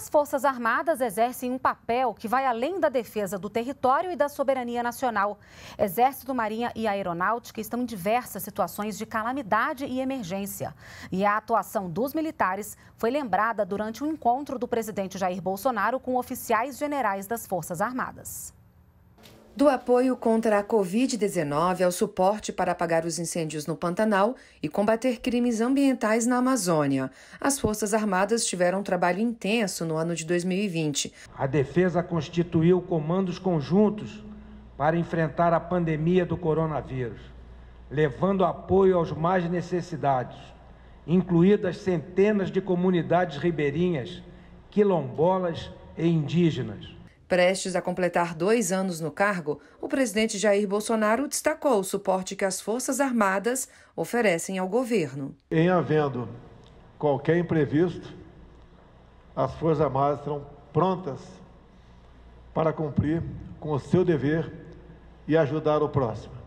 As Forças Armadas exercem um papel que vai além da defesa do território e da soberania nacional. Exército, Marinha e Aeronáutica estão em diversas situações de calamidade e emergência. E a atuação dos militares foi lembrada durante o encontro do presidente Jair Bolsonaro com oficiais generais das Forças Armadas. Do apoio contra a Covid-19 ao suporte para apagar os incêndios no Pantanal e combater crimes ambientais na Amazônia, as Forças Armadas tiveram um trabalho intenso no ano de 2020. A defesa constituiu comandos conjuntos para enfrentar a pandemia do coronavírus, levando apoio aos mais necessitados, incluídas centenas de comunidades ribeirinhas, quilombolas e indígenas. Prestes a completar dois anos no cargo, o presidente Jair Bolsonaro destacou o suporte que as Forças Armadas oferecem ao governo. Em havendo qualquer imprevisto, as Forças Armadas estão prontas para cumprir com o seu dever e ajudar o próximo.